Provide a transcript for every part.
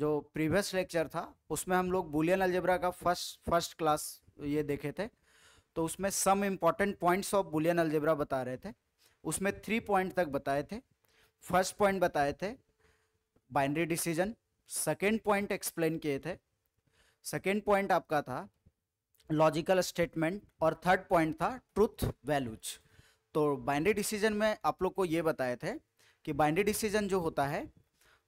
जो previous lecture था उसमें हम लोग बुलियन अलजेब्रा का फर्स्ट फर्स्ट क्लास ये देखे थे तो उसमें some important points of Boolean algebra बता रहे थे उसमें थ्री पॉइंट तक बताए थे फर्स्ट पॉइंट बताए थे binary decision second point explain किए थे सेकेंड पॉइंट आपका था लॉजिकल स्टेटमेंट और थर्ड पॉइंट था ट्रूथ वैल्यूज तो बाइनरी डिसीजन में आप लोग को ये बताए थे कि बाइनरी डिसीजन जो होता है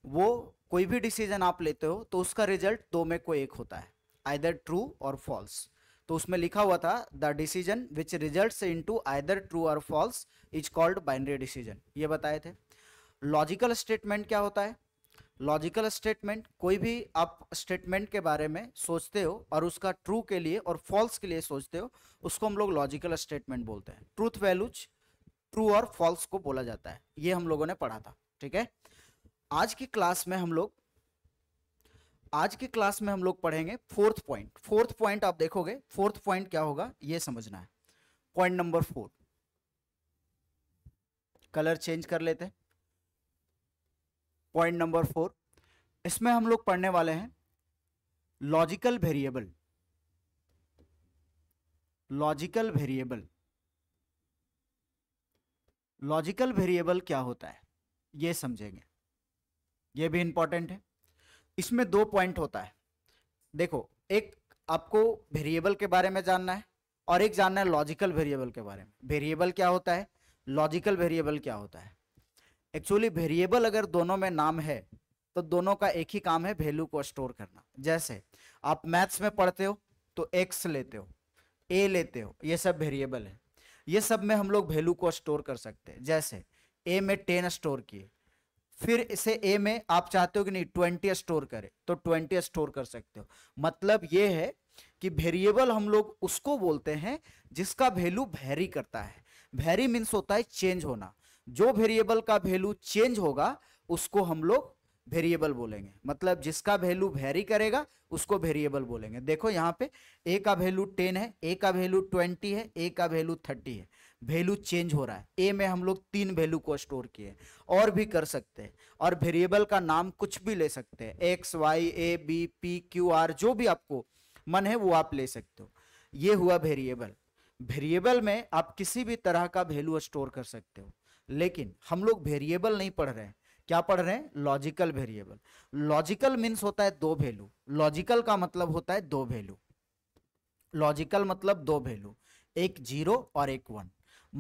वो कोई भी डिसीजन आप लेते हो तो उसका रिजल्ट दो में कोई एक होता है आइदर ट्रू और फॉल्स तो उसमें लिखा हुआ था the decision which result into either true और false is called binary decision ये बताए थे लॉजिकल स्टेटमेंट क्या होता है लॉजिकल स्टेटमेंट कोई भी आप स्टेटमेंट के बारे में सोचते हो और उसका ट्रू के लिए और फॉल्स के लिए सोचते हो उसको हम लोग लॉजिकल स्टेटमेंट बोलते हैं ट्रूथ वैल्यूज ट्रू और फॉल्स को बोला जाता है ये हम लोगों ने पढ़ा था ठीक है आज की क्लास में हम लोग आज की क्लास में हम लोग पढ़ेंगे फोर्थ पॉइंट फोर्थ पॉइंट आप देखोगे फोर्थ पॉइंट क्या होगा ये समझना है point number four colour change कर लेते हैं पॉइंट नंबर फोर इसमें हम लोग पढ़ने वाले हैं logical variable logical variable logical variable क्या होता है ये समझेंगे ये भी इंपॉर्टेंट है इसमें दो पॉइंट होता है देखो एक आपको वेरिएबल के बारे में जानना है और एक जानना है लॉजिकल वेरिएबल के बारे में वेरिएबल क्या होता है लॉजिकल वेरिएबल क्या होता है एक्चुअली वेरिएबल अगर दोनों में नाम है तो दोनों का एक ही काम है वैल्यू को स्टोर करना जैसे आप मैथ्स में पढ़ते हो तो एक्स लेते हो ए लेते हो ये सब वेरिएबल है ये सब में हम लोग वैल्यू को स्टोर कर सकते हैं जैसे ए में टेन स्टोर किए फिर इसे ए में आप चाहते हो कि नहीं ट्वेंटी स्टोर करे तो ट्वेंटी स्टोर कर सकते हो मतलब ये है कि वेरिएबल हम लोग उसको बोलते हैं जिसका वैल्यू वेरी करता है वेरी मीन्स होता है चेंज होना जो वेरिएबल का वैल्यू चेंज होगा उसको हम लोग वेरिएबल बोलेंगे मतलब जिसका वैल्यू वेरी करेगा उसको वेरिएबल बोलेंगे देखो यहाँ पे ए का वैल्यू टेन है ए का वैल्यू ट्वेंटी है ए का वैल्यू थर्टी है वैल्यू चेंज हो रहा है ए में हम लोग तीन वैल्यू को स्टोर किए और भी कर सकते हैं और वेरिएबल का नाम कुछ भी ले सकते हैं X Y A B P Q R जो भी आपको मन है वो आप ले सकते हो ये हुआ वेरिएबल वेरिएबल में आप किसी भी तरह का वैल्यू स्टोर कर सकते हो लेकिन हम लोग वेरिएबल नहीं पढ़ रहे हैं क्या पढ़ रहे हैं लॉजिकल वेरिएबल लॉजिकल मीन्स होता है दो वैल्यू लॉजिकल का मतलब होता है दो वैल्यू लॉजिकल मतलब दो वैल्यू एक जीरो और एक वन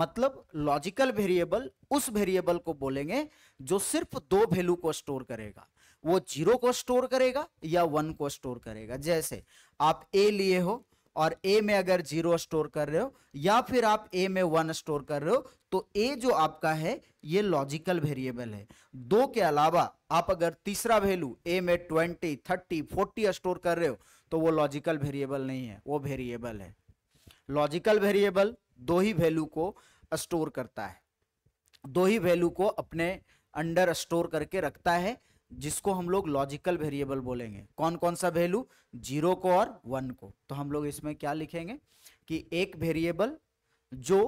मतलब लॉजिकल वेरिएबल उस वेरिएबल को बोलेंगे जो सिर्फ दो वैल्यू को स्टोर करेगा वो जीरो को स्टोर करेगा या वन को स्टोर करेगा जैसे आप ए लिए हो और ए में अगर जीरो स्टोर कर रहे हो या फिर आप ए में वन स्टोर कर रहे हो तो ए जो आपका है ये लॉजिकल वेरिएबल है दो के अलावा आप अगर तीसरा वैल्यू ए में ट्वेंटी थर्टी फोर्टी स्टोर कर रहे हो तो वो लॉजिकल वेरिएबल नहीं है वो वेरिएबल है लॉजिकल वेरिएबल दो ही वैल्यू को स्टोर करता है दो ही वैल्यू को अपने अंडर स्टोर करके रखता है जिसको हम लोग लॉजिकल वेरिएबल बोलेंगे कौन कौन सा वैल्यू जीरो को और वन को तो हम लोग इसमें क्या लिखेंगे कि एक वेरिएबल जो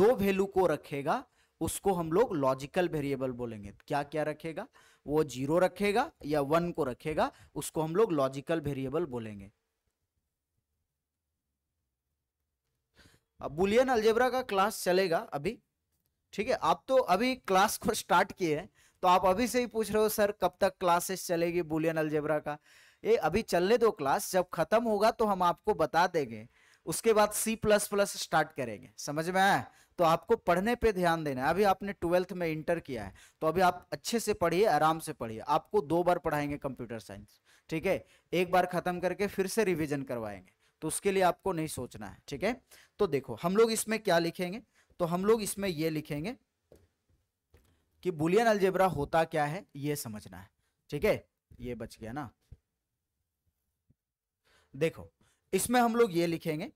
दो वैल्यू को रखेगा उसको हम लोग लॉजिकल वेरिएबल बोलेंगे तो क्या क्या रखेगा वो जीरो रखेगा या वन को रखेगा उसको हम लोग लॉजिकल वेरिएबल बोलेंगे अब बुलियन अलजेब्रा का क्लास चलेगा अभी ठीक है आप तो अभी क्लास को स्टार्ट किए हैं तो आप अभी से ही पूछ रहे हो सर कब तक क्लासेस चलेगी बुलियन अलजेब्रा का ये अभी चलने दो क्लास जब खत्म होगा तो हम आपको बता देंगे उसके बाद सी प्लस प्लस स्टार्ट करेंगे समझ में आया तो आपको पढ़ने पे ध्यान देना है अभी आपने ट्वेल्थ में इंटर किया है तो अभी आप अच्छे से पढ़िए आराम से पढ़िए आपको दो बार पढ़ाएंगे कंप्यूटर साइंस ठीक है एक बार खत्म करके फिर से रिविजन करवाएंगे तो उसके लिए आपको नहीं सोचना है ठीक है तो देखो हम लोग इसमें क्या लिखेंगे तो हम लोग इसमें यह लिखेंगे कि बुलियन अलजेबरा होता क्या है यह समझना है ठीक है यह बच गया ना देखो इसमें हम लोग ये लिखेंगे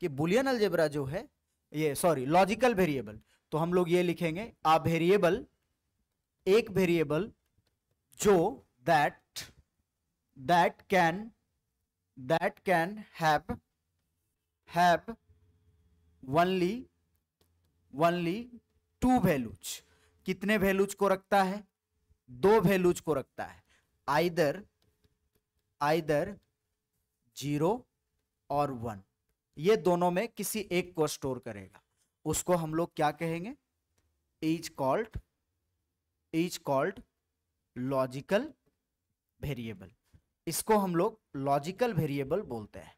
कि बुलियन अलजेबरा जो है ये सॉरी लॉजिकल वेरिएबल तो हम लोग ये लिखेंगे आ वेरिएबल एक वेरिएबल जो that that can that can have have only only two values कितने वैल्यूज को रखता है दो वैल्यूज को रखता है आइदर आइदर जीरो और वन ये दोनों में किसी एक को स्टोर करेगा उसको हम लोग क्या कहेंगे is called is called logical variable इसको हम लोग लॉजिकल वेरिएबल बोलते हैं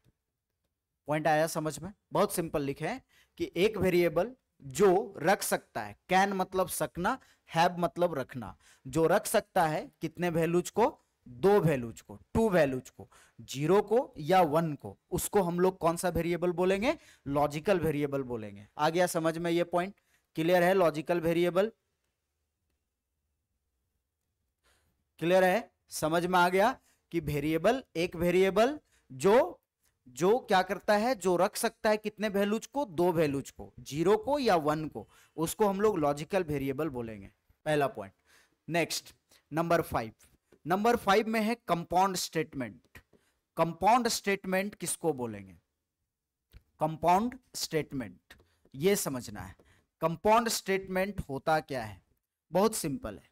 पॉइंट आया समझ में बहुत सिंपल लिखे हैं कि एक वेरिएबल जो रख सकता है कैन मतलब सकना हैव मतलब रखना जो रख सकता है कितने वैल्यूज को दो वैल्यूज को टू वैल्यूज को जीरो को या वन को उसको हम लोग कौन सा वेरिएबल बोलेंगे लॉजिकल वेरिएबल बोलेंगे आ गया समझ में ये पॉइंट क्लियर है लॉजिकल वेरिएबल क्लियर है समझ में आ गया कि वेरिएबल एक वेरिएबल जो जो क्या करता है जो रख सकता है कितने वैल्यूज को दो वैल्यूज को जीरो को या वन को उसको हम लोग लॉजिकल वेरिएबल बोलेंगे पहला point next number five number five में है कंपाउंड स्टेटमेंट कंपाउंड स्टेटमेंट किसको बोलेंगे कंपाउंड स्टेटमेंट ये समझना है कंपाउंड स्टेटमेंट होता क्या है बहुत सिंपल है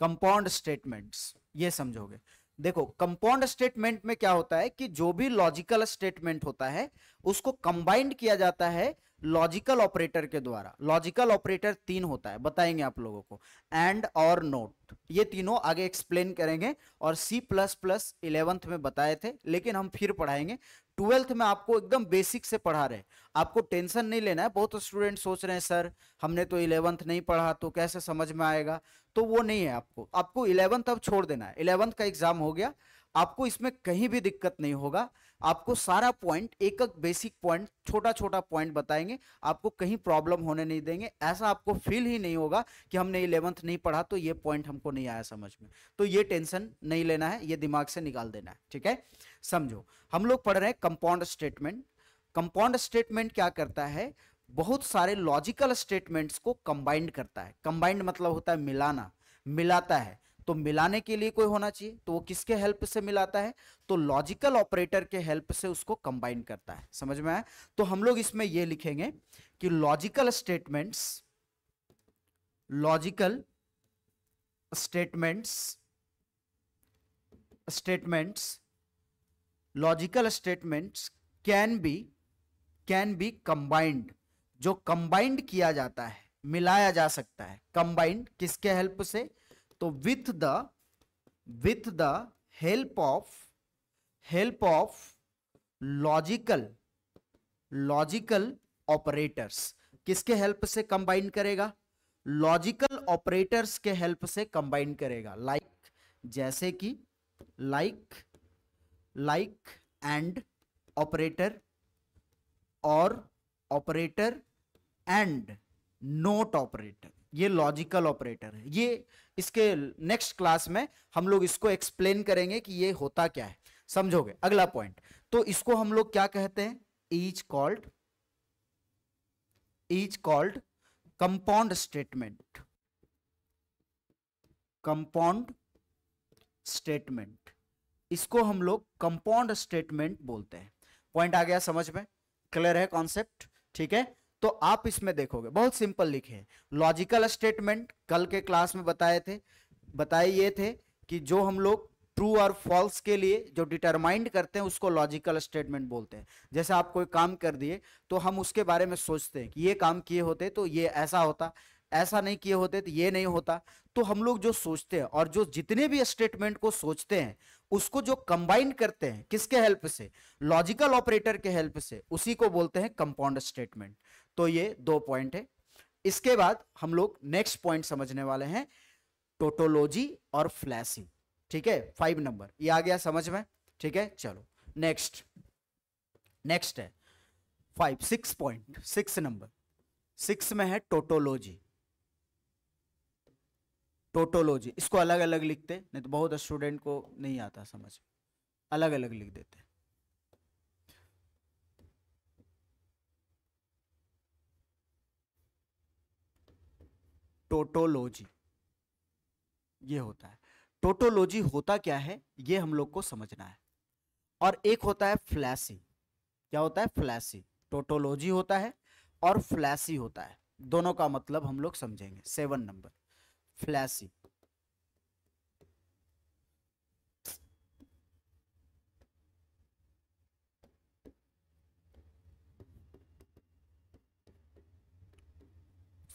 कंपाउंड स्टेटमेंट्स ये समझोगे देखो कंपाउंड स्टेटमेंट में क्या होता है कि जो भी लॉजिकल स्टेटमेंट होता है उसको कंबाइंड किया जाता है लॉजिकल ऑपरेटर के द्वारा लॉजिकल ऑपरेटर तीन होता है बताएंगे आप लोगों को एंड और नोट ये तीनों आगे एक्सप्लेन करेंगे और सी प्लस प्लस इलेवंथ में बताए थे लेकिन हम फिर पढ़ाएंगे ट्वेल्थ में आपको एकदम बेसिक से पढ़ा रहे आपको टेंशन नहीं लेना है बहुत स्टूडेंट सोच रहे हैं सर हमने तो इलेवंथ नहीं पढ़ा तो कैसे समझ में आएगा तो वो नहीं है आपको आपको इलेवंथ अब छोड़ देना है इलेवंथ का एग्जाम हो गया आपको इसमें कहीं भी दिक्कत नहीं होगा आपको सारा पॉइंट एक एक बेसिक पॉइंट छोटा छोटा पॉइंट बताएंगे आपको कहीं प्रॉब्लम होने नहीं देंगे ऐसा आपको फील ही नहीं होगा कि हमने इलेवंथ नहीं पढ़ा तो ये पॉइंट हमको नहीं आया समझ में तो ये टेंशन नहीं लेना है ये दिमाग से निकाल देना है ठीक है समझो हम लोग पढ़ रहे हैं कंपाउंड स्टेटमेंट कंपाउंड स्टेटमेंट क्या करता है बहुत सारे लॉजिकल स्टेटमेंट्स को कंबाइंड करता है कंबाइंड मतलब होता है मिलाना मिलाता है तो मिलाने के लिए कोई होना चाहिए तो वो किसके हेल्प से मिलाता है तो लॉजिकल ऑपरेटर के हेल्प से उसको कंबाइन करता है समझ में आया तो हम लोग इसमें ये लिखेंगे कि logical statements logical statements statements logical statements can be can be combined जो कंबाइंड किया जाता है मिलाया जा सकता है कंबाइंड किसके हेल्प से तो with the with the help of help of logical logical operators किसके हेल्प से कंबाइन करेगा लॉजिकल ऑपरेटर्स के हेल्प से कंबाइन करेगा लाइक like, जैसे कि लाइक लाइक एंड ऑपरेटर और ऑपरेटर एंड नोट ऑपरेटर ये लॉजिकल ऑपरेटर है ये इसके नेक्स्ट क्लास में हम लोग इसको एक्सप्लेन करेंगे कि ये होता क्या है समझोगे अगला पॉइंट तो इसको हम लोग क्या कहते हैं is called is called compound statement compound statement इसको हम लोग कंपाउंड स्टेटमेंट बोलते हैं पॉइंट आ गया समझ में क्लियर है कॉन्सेप्ट ठीक है तो आप इसमें देखोगे बहुत सिंपल लिखे हैं लॉजिकल स्टेटमेंट कल के क्लास में बताए थे बताए ये थे कि जो हम लोग ट्रू और फॉल्स के लिए जो डिटरमाइंड करते हैं उसको लॉजिकल स्टेटमेंट बोलते हैं जैसे आप कोई काम कर दिए तो हम उसके बारे में सोचते हैं कि ये काम किए होते तो ये ऐसा होता ऐसा नहीं किए होते तो ये नहीं होता तो हम लोग जो सोचते हैं और जो जितने भी स्टेटमेंट को सोचते हैं उसको जो कंबाइन करते हैं किसके हेल्प से लॉजिकल ऑपरेटर के हेल्प से उसी को बोलते हैं कंपाउंड स्टेटमेंट तो ये दो पॉइंट है इसके बाद हम लोग नेक्स्ट पॉइंट समझने वाले हैं टोटोलॉजी और फ्लैशिंग ठीक है फाइव नंबर ये आ गया समझ में ठीक है चलो नेक्स्ट नेक्स्ट है five six point six number six में है टोटोलॉजी टोटोलॉजी इसको अलग अलग लिखते नहीं तो बहुत स्टूडेंट को नहीं आता समझ अलग अलग लिख देते टोटोलॉजी ये होता है टोटोलॉजी होता क्या है ये हम लोग को समझना है और एक होता है फ्लैसी क्या होता है फ्लैसी टोटोलॉजी होता है और फ्लैसी होता है दोनों का मतलब हम लोग समझेंगे सेवन नंबर फ्लैसी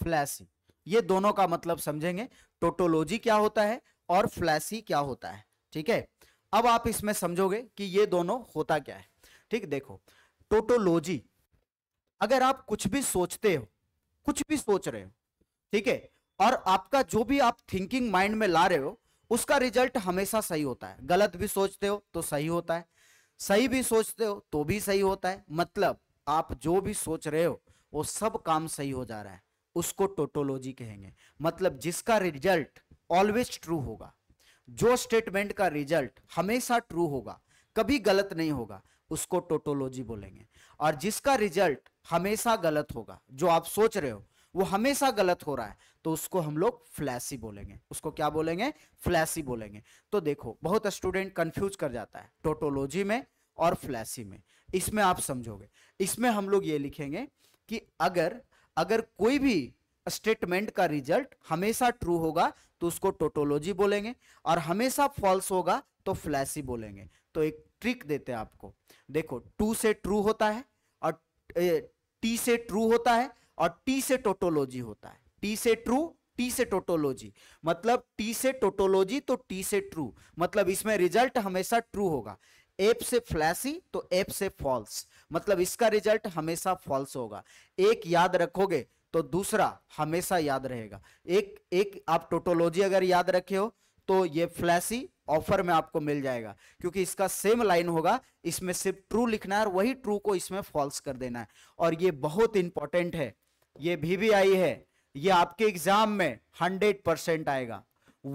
फ्लैसी ये दोनों का मतलब समझेंगे टोटोलॉजी क्या होता है और फ्लैसी क्या होता है ठीक है अब आप इसमें समझोगे कि ये दोनों होता क्या है ठीक देखो टोटोलॉजी अगर आप कुछ भी सोचते हो कुछ भी सोच रहे हो ठीक है और आपका जो भी आप थिंकिंग माइंड में ला रहे हो उसका रिजल्ट हमेशा सही होता है गलत भी सोचते हो तो सही होता है सही भी सोचते हो तो भी सही होता है मतलब आप जो भी सोच रहे हो वो सब काम सही हो जा रहा है उसको टोटोलॉजी कहेंगे मतलब जिसका रिजल्ट ऑलवेज ट्रू होगा जो स्टेटमेंट का रिजल्ट हमेशा ट्रू होगा कभी गलत नहीं होगा उसको टोटोलॉजी बोलेंगे और जिसका रिजल्ट हमेशा गलत होगा जो आप सोच रहे हो वो हमेशा गलत हो रहा है तो उसको हम लोग फ्लैसी बोलेंगे उसको क्या बोलेंगे फ्लैसी बोलेंगे तो देखो बहुत स्टूडेंट कंफ्यूज कर जाता है टोटोलॉजी में और फ्लैसी में इसमें आप समझोगे इसमें हम लोग ये लिखेंगे कि अगर अगर कोई भी स्टेटमेंट का रिजल्ट हमेशा ट्रू होगा तो उसको टोटोलॉजी बोलेंगे और हमेशा फॉल्स होगा तो फ्लैसी बोलेंगे तो एक ट्रिक देते हैं आपको देखो टू से ट्रू होता है और टी से ट्रू होता है और टी से टोटोलॉजी होता है टी से ट्रू टी से टोटोलॉजी मतलब टी से टोटोलॉजी तो टी से ट्रू मतलब इसमें रिजल्ट हमेशा ट्रू होगा एप से फ्लैशी तो एप से फॉल्स मतलब इसका रिजल्ट हमेशा फॉल्स होगा एक याद रखोगे तो दूसरा हमेशा याद रहेगा एक एक आप टोटोलॉजी अगर याद रखे हो तो ये फ्लैशी ऑफर में आपको मिल जाएगा क्योंकि इसका सेम लाइन होगा इसमें सिर्फ ट्रू लिखना है और वही ट्रू को इसमें फॉल्स कर देना है और ये बहुत इंपॉर्टेंट है ये भी, भी आई है ये आपके एग्जाम में हंड्रेड परसेंट आएगा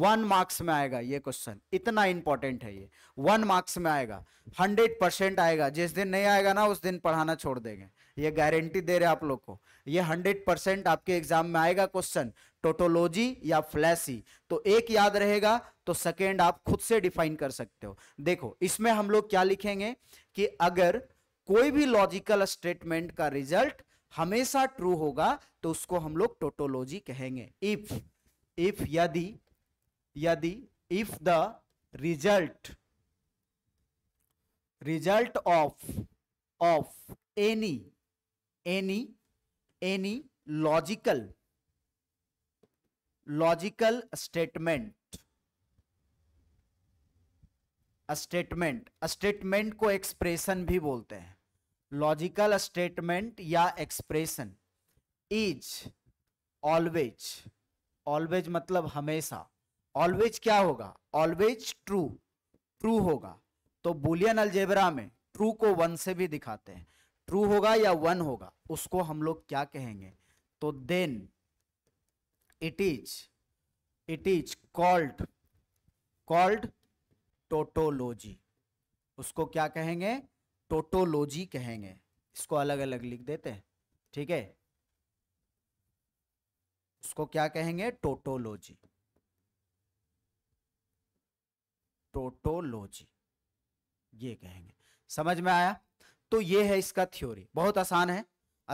वन मार्क्स में आएगा ये क्वेश्चन इतना इंपॉर्टेंट है ये वन मार्क्स में आएगा हंड्रेड परसेंट आएगा जिस दिन नहीं आएगा ना उस दिन पढ़ाना छोड़ देंगे ये गारंटी दे रहे आप लोग को ये हंड्रेड परसेंट आपके एग्जाम में आएगा क्वेश्चन टोटोलॉजी या फ्लैसी तो एक याद रहेगा तो सेकेंड आप खुद से डिफाइन कर सकते हो देखो इसमें हम लोग क्या लिखेंगे कि अगर कोई भी लॉजिकल स्टेटमेंट का रिजल्ट हमेशा ट्रू होगा तो उसको हम लोग टोटोलॉजी कहेंगे इफ इफ यदि यदि if the result result of of any any any logical logical statement statement statement को एक्सप्रेशन भी बोलते हैं लॉजिकल स्टेटमेंट या एक्सप्रेशन इज ऑलवेज ऑलवेज मतलब हमेशा ऑलवेज क्या होगा ऑलवेज ट्रू ट्रू होगा तो बुलियन अलजेबरा में ट्रू को वन से भी दिखाते हैं ट्रू होगा या वन होगा उसको हम लोग क्या कहेंगे तो then it is it is called called tautology उसको क्या कहेंगे टोटोलॉजी कहेंगे इसको अलग अलग लिख देते हैं ठीक है उसको क्या कहेंगे टोटोलॉजी टोटोलॉजी ये कहेंगे समझ में आया तो ये है इसका थ्योरी बहुत आसान है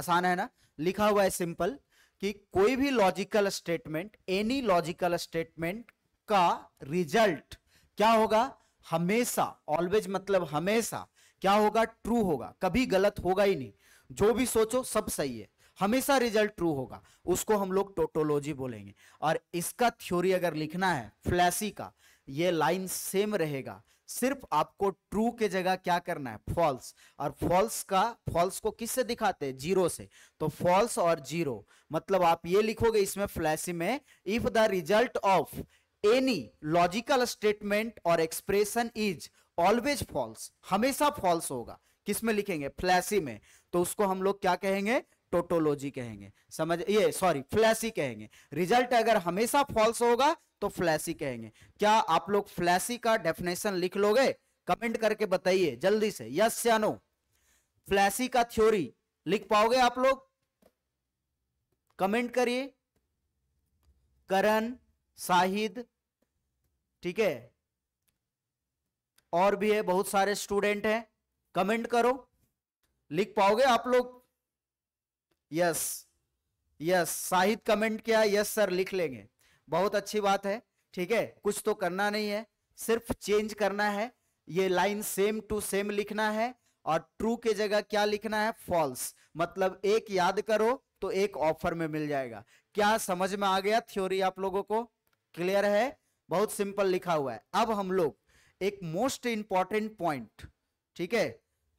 आसान है ना लिखा हुआ है सिंपल कि कोई भी logical statement any logical statement का रिजल्ट क्या होगा हमेशा ऑलवेज मतलब हमेशा क्या होगा ट्रू होगा कभी गलत होगा ही नहीं जो भी सोचो सब सही है हमेशा रिजल्ट ट्रू होगा उसको हम लोग टोटोलॉजी बोलेंगे और इसका थ्योरी अगर लिखना है फ्लैसी का ये लाइन सेम रहेगा सिर्फ आपको ट्रू के जगह क्या करना है फॉल्स और फॉल्स का फॉल्स को किससे दिखाते हैं जीरो से तो फॉल्स और जीरो मतलब आप ये लिखोगे इसमें फ्लैसी में if the result of any logical statement और एक्सप्रेशन इज ऑलवेज फॉल्स हमेशा फॉल्स होगा किसमें लिखेंगे फ्लैसी में तो उसको हम लोग क्या कहेंगे टोटोलॉजी कहेंगे समझ ये सॉरी फ्लैसी कहेंगे रिजल्ट अगर हमेशा फॉल्स होगा तो फ्लैसी कहेंगे क्या आप लोग फ्लैसी का डेफिनेशन लिख लोगे कमेंट करके बताइए जल्दी से यस या नो फ्लैसी का थ्योरी लिख पाओगे आप लोग कमेंट करिए करण साहिद ठीक है और भी है बहुत सारे स्टूडेंट हैं कमेंट करो लिख पाओगे आप लोग यस यस साहिद कमेंट किया यस सर लिख लेंगे बहुत अच्छी बात है ठीक है कुछ तो करना नहीं है सिर्फ चेंज करना है ये लाइन सेम टू सेम लिखना है और ट्रू के जगह क्या लिखना है फॉल्स मतलब एक याद करो तो एक ऑफर में मिल जाएगा क्या समझ में आ गया थ्योरी आप लोगों को क्लियर है बहुत सिंपल लिखा हुआ है अब हम लोग एक मोस्ट इंपॉर्टेंट पॉइंट ठीक है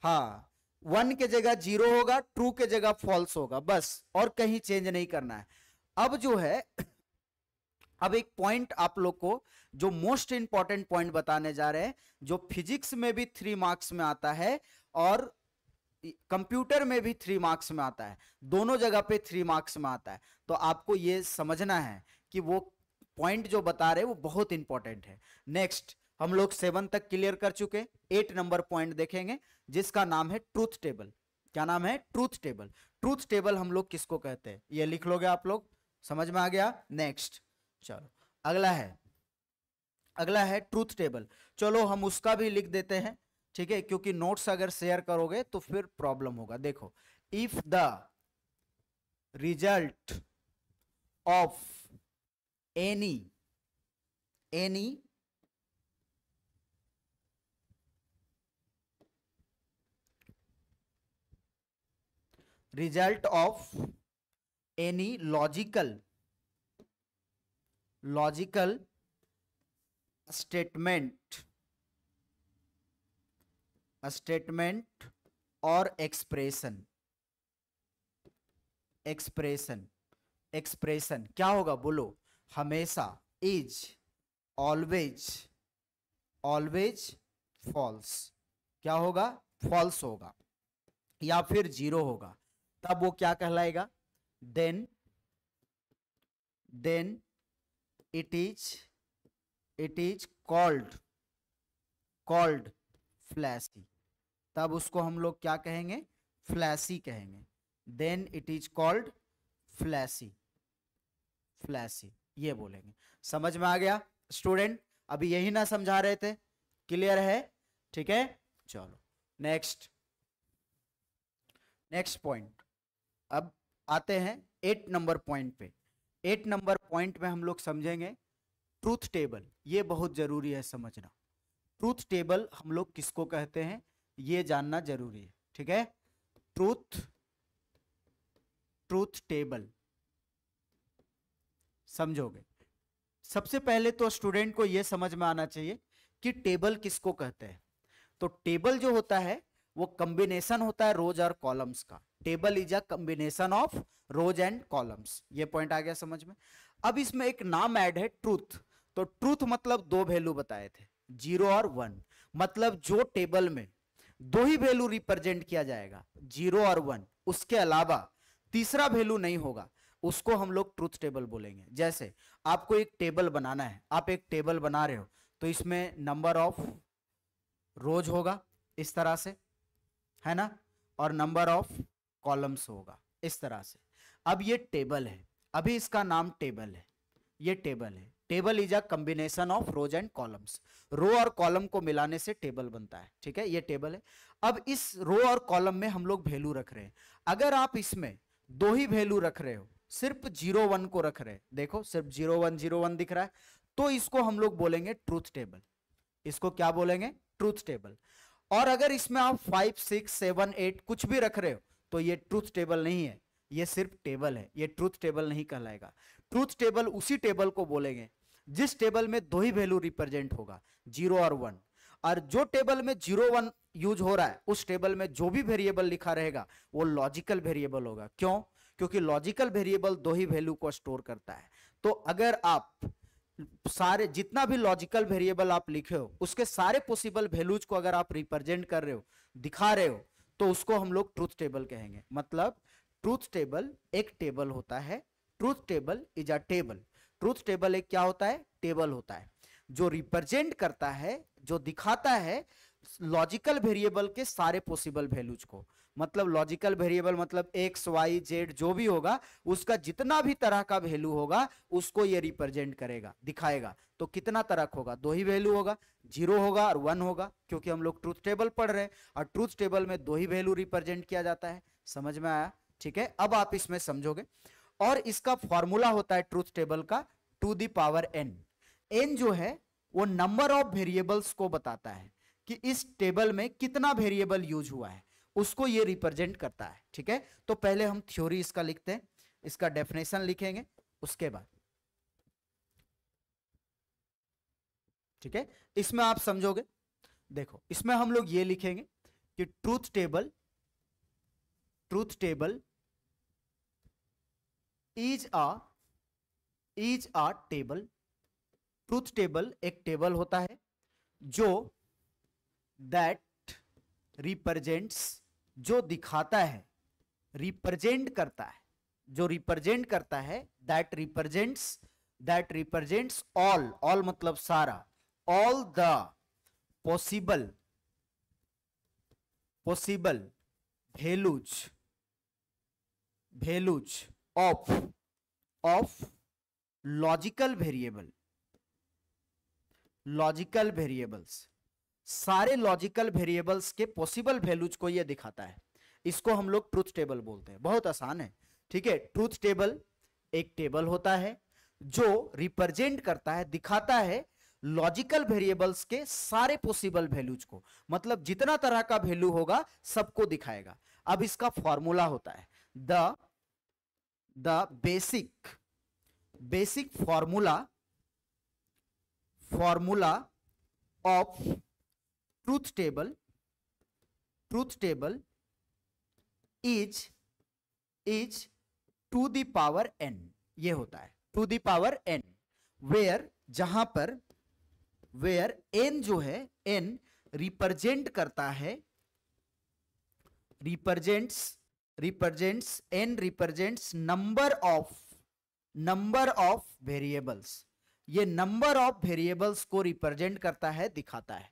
हाँ वन के जगह जीरो होगा ट्रू के जगह फॉल्स होगा बस और कहीं चेंज नहीं करना है अब जो है अब एक पॉइंट आप लोग को जो मोस्ट इंपॉर्टेंट पॉइंट बताने जा रहे हैं जो फिजिक्स में भी थ्री मार्क्स में आता है और कंप्यूटर में भी थ्री मार्क्स में आता है दोनों जगह पे थ्री मार्क्स में आता है तो आपको ये समझना है कि वो पॉइंट जो बता रहे वो बहुत इंपॉर्टेंट है नेक्स्ट हम लोग सेवन तक क्लियर कर चुके एट नंबर पॉइंट देखेंगे जिसका नाम है ट्रूथ टेबल क्या नाम है ट्रूथ टेबल ट्रूथ टेबल हम लोग किसको कहते हैं ये लिख लोगे आप लोग समझ में आ गया नेक्स्ट चलो अगला है अगला है ट्रूथ टेबल चलो हम उसका भी लिख देते हैं ठीक है क्योंकि नोट्स अगर शेयर करोगे तो फिर प्रॉब्लम होगा देखो if the result of any any result of any logical logical statement a statement or expression expression expression क्या होगा बोलो हमेशा इज ऑलवेज ऑलवेज फॉल्स क्या होगा फॉल्स होगा या फिर जीरो होगा तब वो क्या कहलाएगा then then it is it is called called fallacy तब उसको हम लोग क्या कहेंगे फ्लैसी कहेंगे then it is called fallacy fallacy ये बोलेंगे समझ में आ गया स्टूडेंट अभी यही ना समझा रहे थे क्लियर है ठीक है चलो नेक्स्ट नेक्स्ट पॉइंट अब आते हैं एट नंबर पॉइंट पे एट नंबर पॉइंट में हम लोग समझेंगे ट्रूथ टेबल ये बहुत ज़रूरी है समझना ट्रूथ टेबल हम लोग किसको कहते हैं ये जानना जरूरी है ठीक है ट्रूथ ट्रूथ टेबल समझोगे सबसे पहले तो स्टूडेंट को यह समझ में आना चाहिए कि टेबल किसको कहते हैं तो टेबल जो होता है वो कॉम्बिनेशन होता है रोज और कॉलम्स का table is a combination of rows and columns ये पॉइंट आ गया समझ में अब इसमें एक नाम ऐड है ट्रूथ तो ट्रूथ मतलब दो वैल्यू बताए थे जीरो और वन मतलब जो टेबल में दो ही वैल्यू रिप्रेजेंट किया जाएगा जीरो और वन उसके अलावा तीसरा वैल्यू नहीं होगा उसको हम लोग ट्रूथ टेबल बोलेंगे जैसे आपको एक टेबल बनाना है आप एक टेबल बना रहे हो तो इसमें नंबर ऑफ रोज होगा इस तरह से है ना और नंबर ऑफ कॉलम्स होगा इस तरह से अब ये टेबल है अभी इसका नाम टेबल है ये टेबल है table is a combination of rows and columns row और कॉलम को मिलाने से टेबल बनता है ठीक है ये टेबल है अब इस रो और कॉलम में हम लोग वैल्यू रख रहे हैं अगर आप इसमें दो ही वैल्यू रख रहे हो सिर्फ जीरो वन को रख रहे हैं देखो सिर्फ जीरो वन जीरो वन दिख रहा है तो इसको हम लोग बोलेंगे ट्रूथ टेबल इसको क्या बोलेंगे ट्रूथ टेबल और अगर इसमें आप फाइव सिक्स सेवन एट कुछ भी रख रहे हो तो ये ट्रूथ टेबल नहीं है ये सिर्फ टेबल है ये ट्रूथ टेबल नहीं कहलाएगा ट्रूथ टेबल उसी टेबल को बोलेंगे जिस टेबल में दो ही वैल्यू रिप्रेजेंट होगा जीरो और वन और जो टेबल में जीरो वन यूज हो रहा है उस टेबल में जो भी वेरिएबल लिखा रहेगा वो लॉजिकल वेरिएबल होगा क्यों क्योंकि लॉजिकल वेरिएबल दो ही वैल्यू को स्टोर करता है तो अगर आप सारे जितना भी लॉजिकल वेरिएबल आप लिखे हो उसके सारे पॉसिबल वेल्यूज को अगर आप रिप्रेजेंट कर रहे हो दिखा रहे हो तो उसको हम लोग ट्रूथ टेबल कहेंगे मतलब ट्रूथ टेबल एक टेबल होता है truth table is a table truth table एक क्या होता है टेबल होता है जो रिप्रेजेंट करता है जो दिखाता है लॉजिकल वेरिएबल के सारे पॉसिबल वैल्यूज को मतलब लॉजिकल वेरिएबल मतलब एक्स वाई जेड जो भी होगा उसका जितना भी तरह का वैल्यू होगा उसको ये रिप्रेजेंट करेगा दिखाएगा तो कितना तरह होगा दो ही वैल्यू होगा जीरो होगा और वन होगा क्योंकि हम लोग ट्रूथ टेबल पढ़ रहे हैं और ट्रूथ टेबल में दो ही वैल्यू रिप्रेजेंट किया जाता है समझ में आया ठीक है अब आप इसमें समझोगे और इसका फॉर्मूला होता है ट्रूथ टेबल का two the power N N जो है वो नंबर ऑफ वेरिएबल्स को बताता है कि इस टेबल में कितना वेरिएबल यूज हुआ है उसको ये रिप्रेजेंट करता है ठीक है तो पहले हम थ्योरी इसका लिखते हैं इसका डेफिनेशन लिखेंगे उसके बाद ठीक है इसमें आप समझोगे देखो इसमें हम लोग ये लिखेंगे कि truth table truth table is a is a table truth table एक टेबल होता है जो दैट रिप्रेजेंट्स जो दिखाता है रिप्रेजेंट करता है जो रिप्रेजेंट करता है that represents that represents all all मतलब सारा all the possible possible values values of of logical variable logical variables सारे लॉजिकल वेरिएबल्स के पॉसिबल वैल्यूज को ये दिखाता है इसको हम लोग ट्रूथ टेबल बोलते हैं बहुत आसान है ठीक है ट्रूथ टेबल एक टेबल होता है जो रिप्रेजेंट करता है दिखाता है लॉजिकल वेरिएबल्स के सारे पॉसिबल वैल्यूज को मतलब जितना तरह का वैल्यू होगा सबको दिखाएगा अब इसका फॉर्मूला होता है the the basic basic formula formula of truth table truth table is is two the power N ये होता है two the power N where जहां पर वेयर एन जो है एन रिप्रेजेंट करता है represents represents N represents number of number of variables ये नंबर ऑफ वेरिएबल्स को रिप्रेजेंट करता है दिखाता है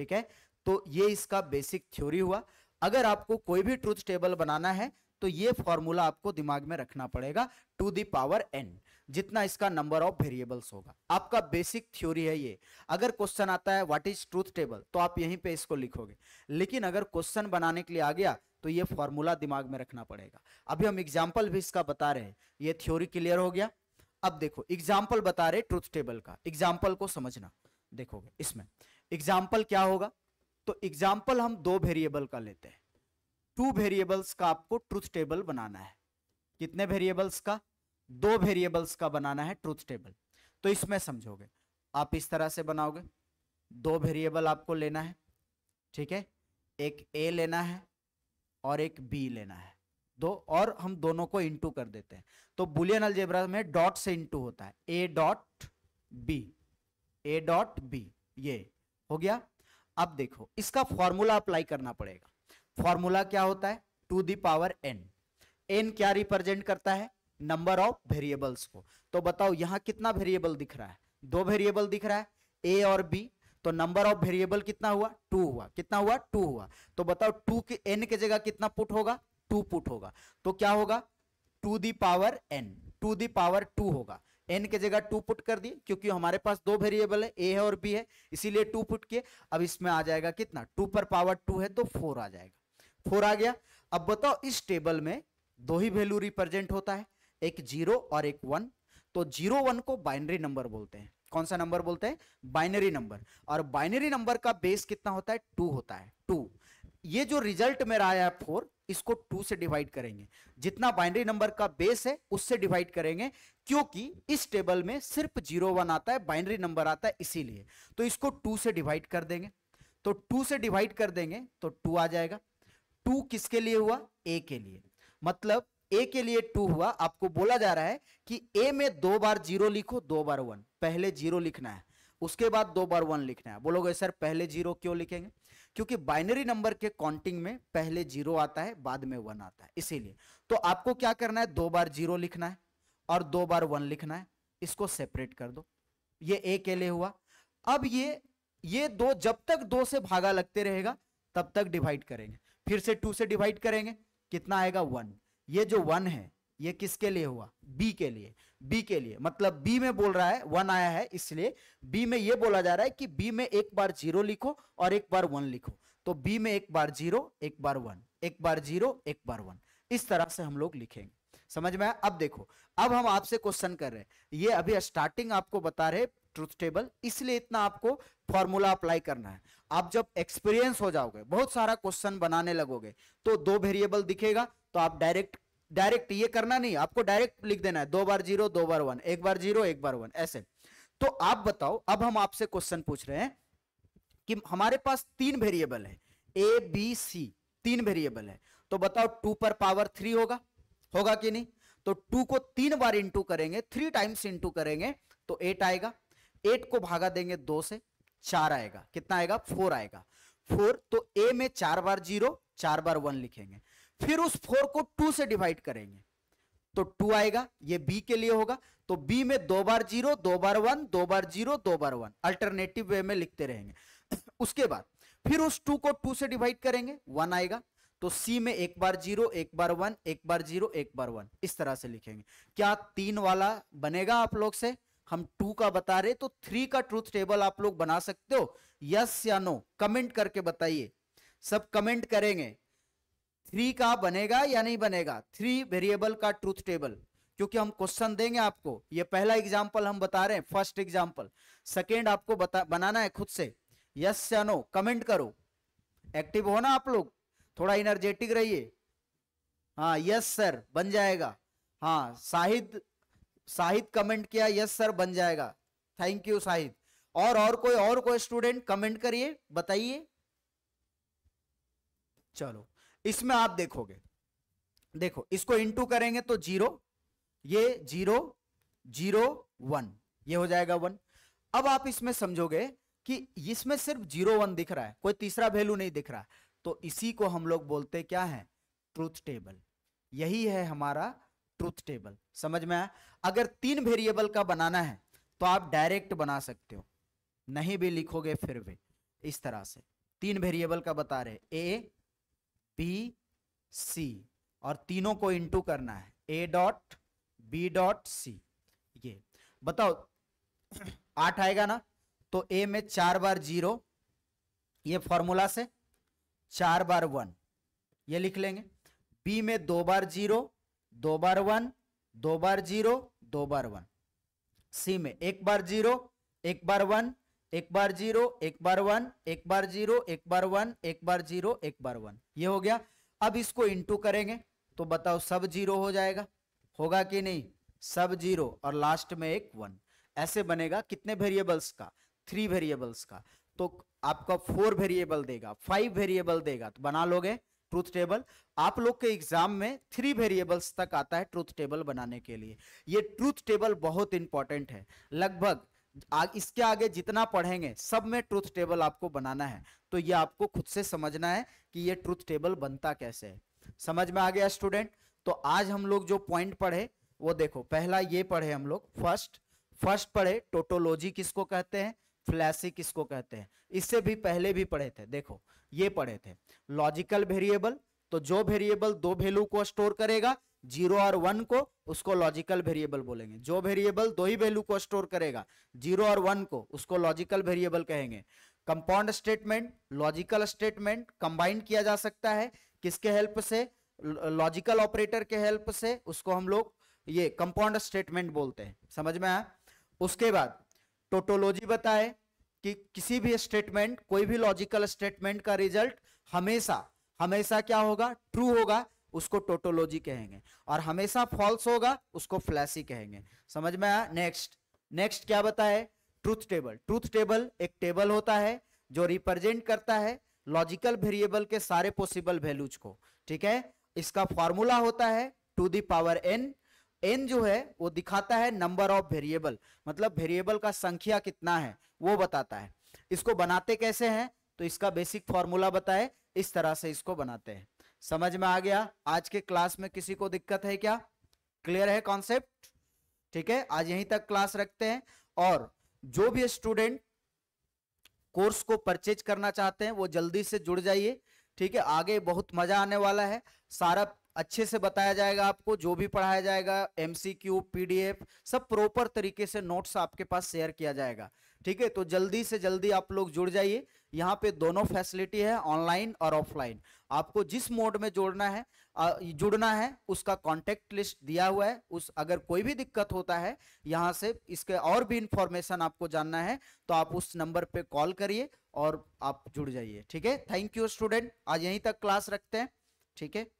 ठीक है तो ये इसका बेसिक थ्योरी हुआ अगर आपको कोई भी ट्रूथ टेबल बनाना है तो ये फॉर्मूला आपको दिमाग में रखना पड़ेगा टू दी पावर एन जितना इसका नंबर ऑफ वेरिएबल्स होगा आपका बेसिक थ्योरी है ये अगर क्वेश्चन आता है व्हाट इज ट्रूथ टेबल तो आप यहीं पे इसको लिखोगे लेकिन अगर क्वेश्चन बनाने के लिए आ गया तो ये फॉर्मूला दिमाग में रखना पड़ेगा अभी हम एग्जाम्पल भी इसका बता रहे हैं ये थ्योरी क्लियर हो गया अब देखो एग्जाम्पल बता रहे ट्रूथ टेबल का एग्जाम्पल को समझना देखोगे इसमें एग्जाम्पल क्या होगा तो एग्जाम्पल हम दो वेरिएबल का लेते हैं टू वेरिएबल्स का आपको ट्रूथ टेबल बनाना है कितने वेरिएबल्स का दो वेरिएबल्स का बनाना है ट्रूथ टेबल तो इसमें समझोगे आप इस तरह से बनाओगे दो वेरिएबल आपको लेना है ठीक है एक ए लेना है और एक बी लेना है दो और हम दोनों को इंटू कर देते हैं तो बुलियन अलजेब्रा में डॉट से इंटू होता है A dot B A dot B ये हो गया अब देखो इसका फॉर्मूला अप्लाई करना पड़ेगा फॉर्मूला क्या होता है टू दावर एन एन क्या रिप्रेजेंट करता है नंबर ऑफ वेरिएबल्स को तो बताओ यहां कितना वेरिएबल दिख रहा है दो वेरिएबल दिख रहा है ए और बी तो नंबर ऑफ वेरिएबल कितना हुआ टू हुआ कितना हुआ टू हुआ तो बताओ टू के एन के जगह कितना पुट होगा टू पुट होगा तो क्या होगा two the power N two the power two होगा एन के जगह टू पुट कर दिए क्योंकि हमारे पास दो वेरिएबल है ए है और बी है इसीलिए टू पुट किए अब इसमें आ जाएगा कितना टू पर पावर टू है तो फोर आ जाएगा फोर आ गया अब बताओ इस टेबल में दो ही वेल्यू रिप्रेजेंट होता है एक जीरो और एक वन तो जीरो वन को बाइनरी नंबर बोलते हैं कौन सा नंबर बोलते हैं बाइनरी नंबर और बाइनरी नंबर का बेस कितना होता है टू होता है टू ये जो रिजल्ट मेरा आया है फोर इसको टू से डिवाइड करेंगे जितना बाइनरी नंबर का बेस है उससे डिवाइड करेंगे क्योंकि इस टेबल में सिर्फ जीरो वन आता है बाइनरी नंबर आता है इसीलिए तो इसको टू से डिवाइड कर देंगे तो टू से डिवाइड कर देंगे तो टू आ जाएगा टू किसके लिए हुआ ए के लिए मतलब ए के लिए टू हुआ आपको बोला जा रहा है कि ए में दो बार जीरो लिखो दो बार वन पहले जीरो लिखना है उसके बाद दो बार वन लिखना है बोलोगे सर पहले जीरो क्यों लिखेंगे क्योंकि बाइनरी नंबर के काउंटिंग में पहले जीरो आता है बाद में वन आता है इसीलिए तो आपको क्या करना है दो बार जीरो लिखना है और दो बार वन लिखना है इसको सेपरेट कर दो ये ए के लिए हुआ अब ये ये दो जब तक दो से भागा लगते रहेगा तब तक डिवाइड करेंगे फिर से टू से डिवाइड करेंगे कितना आएगा वन ये जो वन है ये किसके लिए हुआ बी के लिए बी के लिए मतलब बी में बोल रहा है वन आया है इसलिए बी में ये बोला जा रहा है कि बी में एक बार जीरो लिखो और एक बार वन लिखो तो बी में एक बार जीरो एक बार वन एक बार जीरो एक बार वन इस तरह से हम लोग लिखेंगे समझ में आया अब देखो अब हम आपसे क्वेश्चन कर रहे हैं ये अभी स्टार्टिंग आपको बता रहे ट्रूथ टेबल इसलिए इतना आपको फॉर्मूला अप्लाई करना है आप जब एक्सपीरियंस हो जाओगे बहुत सारा क्वेश्चन बनाने लगोगे तो दो वेरिएबल दिखेगा तो आप डायरेक्ट डायरेक्ट ये करना नहीं आपको डायरेक्ट लिख देना है दो बार जीरो दो बार वन एक बार जीरो एक बार वन ऐसे तो आप बताओ अब हम आपसे क्वेश्चन पूछ रहे हैं कि हमारे पास तीन वेरिएबल है ए बी सी तीन वेरिएबल है तो बताओ टू पर पावर थ्री होगा होगा कि नहीं तो टू को तीन बार इंटू करेंगे थ्री टाइम्स इंटू करेंगे तो एट आएगा एट को भागा देंगे दो से चार आएगा कितना आएगा फोर आएगा फोर तो ए में चार बार जीरो चार बार वन लिखेंगे फिर उस फोर को टू से डिवाइड करेंगे तो टू आएगा ये बी के लिए होगा तो बी में दो बार जीरो दो बार वन दो बार जीरो दो बार वन अल्टरनेटिव वे में लिखते रहेंगे उसके बाद फिर उस टू को टू से डिवाइड करेंगे वन आएगा तो सी में एक बार जीरो एक बार वन एक बार जीरो एक बार वन इस तरह से लिखेंगे क्या तीन वाला बनेगा आप लोग से हम टू का बता रहे तो थ्री का ट्रूथ टेबल आप लोग बना सकते हो यस या नो कमेंट करके बताइए सब कमेंट करेंगे थ्री का बनेगा या नहीं बनेगा थ्री वेरिएबल का ट्रूथ टेबल क्योंकि हम क्वेश्चन देंगे आपको ये पहला एग्जाम्पल हम बता रहे हैं फर्स्ट एग्जाम्पल सेकेंड आपको बता बनाना है खुद से यस या नो कमेंट करो एक्टिव हो ना आप लोग थोड़ा इनर्जेटिक रहिए हाँ यस सर बन जाएगा हाँ साहिद साहिद कमेंट किया यस सर बन जाएगा थैंक यू साहिद और और कोई और कोई स्टूडेंट कमेंट करिए बताइए चलो इसमें आप देखोगे देखो इसको इनटू करेंगे तो जीरो ये जीरो जीरो वन ये हो जाएगा वन अब आप इसमें समझोगे कि इसमें सिर्फ जीरो वन दिख रहा है कोई तीसरा वैल्यू नहीं दिख रहा तो इसी को हम लोग बोलते क्या है ट्रूथ टेबल यही है हमारा ट्रूथ टेबल समझ में आया अगर तीन वेरिएबल का बनाना है तो आप डायरेक्ट बना सकते हो नहीं भी लिखोगे फिर भी इस तरह से तीन वेरिएबल का बता रहे ए बी सी और तीनों को इंटू करना है A dot B dot C ये बताओ आठ आएगा ना तो ए में चार बार जीरो ये फॉर्मूला से चार बार वन ये लिख लेंगे बी में दो बार जीरो दो बार वन दो बार जीरो दो बार वन सी में एक बार जीरो एक बार वन एक बार जीरो एक बार वन एक बार जीरो एक बार वन एक बार जीरो एक बार वन ये हो गया अब इसको इंटू करेंगे तो बताओ सब जीरो हो जाएगा होगा कि नहीं सब जीरो और लास्ट में एक वन ऐसे बनेगा कितने वेरिएबल्स का थ्री वेरिएबल्स का तो आपका फोर वेरिएबल देगा फाइव वेरिएबल देगा तो बना लोगे ट्रूथ टेबल आप लोग के एग्जाम में थ्री वेरिएबल्स तक आता है ट्रूथ टेबल बनाने के लिए ये ट्रूथ टेबल बहुत इंपॉर्टेंट है लगभग इसके आगे जितना पढ़ेंगे सब में ट्रूथ टेबल आपको बनाना है तो ये आपको खुद से समझना है कि ये ट्रूथ टेबल बनता कैसे है समझ में आ गया स्टूडेंट तो आज हम लोग जो पॉइंट पढ़े वो देखो पहला ये पढ़े हम लोग फर्स्ट फर्स्ट पढ़े टोटोलॉजी किसको कहते हैं फ्लैसी किसको कहते हैं इससे भी पहले भी पढ़े थे देखो ये पढ़े थे लॉजिकल वेरिएबल तो जो वेरिएबल दो वेल्यू को स्टोर करेगा जीरो और वन को उसको लॉजिकल वेरिएबल बोलेंगे जो वेरिएबल दो ही वैल्यू को स्टोर करेगा जीरो और वन को उसको लॉजिकल वेरिएबल कहेंगे compound statement logical statement combine किया जा सकता है किसके हेल्प से लॉजिकल ऑपरेटर के हेल्प से उसको हम लोग ये कंपाउंड स्टेटमेंट बोलते हैं समझ में आया उसके बाद टोटोलॉजी बताए कि किसी भी स्टेटमेंट कोई भी लॉजिकल स्टेटमेंट का रिजल्ट हमेशा हमेशा क्या होगा ट्रू होगा उसको टोटोलॉजी कहेंगे और हमेशा फॉल्स होगा उसको फ्लैसी कहेंगे समझ में आया नेक्स्ट नेक्स्ट क्या बताए ट्रूथ टेबल ट्रूथ टेबल एक टेबल होता है जो रिप्रेजेंट करता है लॉजिकल वेरिएबल के सारे पॉसिबल वैल्यूज को ठीक है इसका फॉर्मूला होता है two the power N N जो है वो दिखाता है नंबर ऑफ वेरिएबल मतलब वेरिएबल का संख्या कितना है वो बताता है इसको बनाते कैसे हैं तो इसका बेसिक फॉर्मूला बताए इस तरह से इसको बनाते हैं समझ में आ गया आज के क्लास में किसी को दिक्कत है क्या क्लियर है कॉन्सेप्ट ठीक है आज यहीं तक क्लास रखते हैं और जो भी स्टूडेंट कोर्स को परचेज करना चाहते हैं वो जल्दी से जुड़ जाइए ठीक है आगे बहुत मजा आने वाला है सारा अच्छे से बताया जाएगा आपको जो भी पढ़ाया जाएगा एमसीक्यू पीडीएफ सब प्रॉपर तरीके से नोट्स आपके पास शेयर किया जाएगा ठीक है तो जल्दी से जल्दी आप लोग जुड़ जाइए यहाँ पे दोनों फैसिलिटी है ऑनलाइन और ऑफलाइन आपको जिस मोड में जोड़ना है जुड़ना है उसका कॉन्टेक्ट लिस्ट दिया हुआ है उस अगर कोई भी दिक्कत होता है यहाँ से इसके और भी इंफॉर्मेशन आपको जानना है तो आप उस नंबर पे कॉल करिए और आप जुड़ जाइए ठीक है थैंक यू स्टूडेंट आज यहीं तक क्लास रखते हैं ठीक है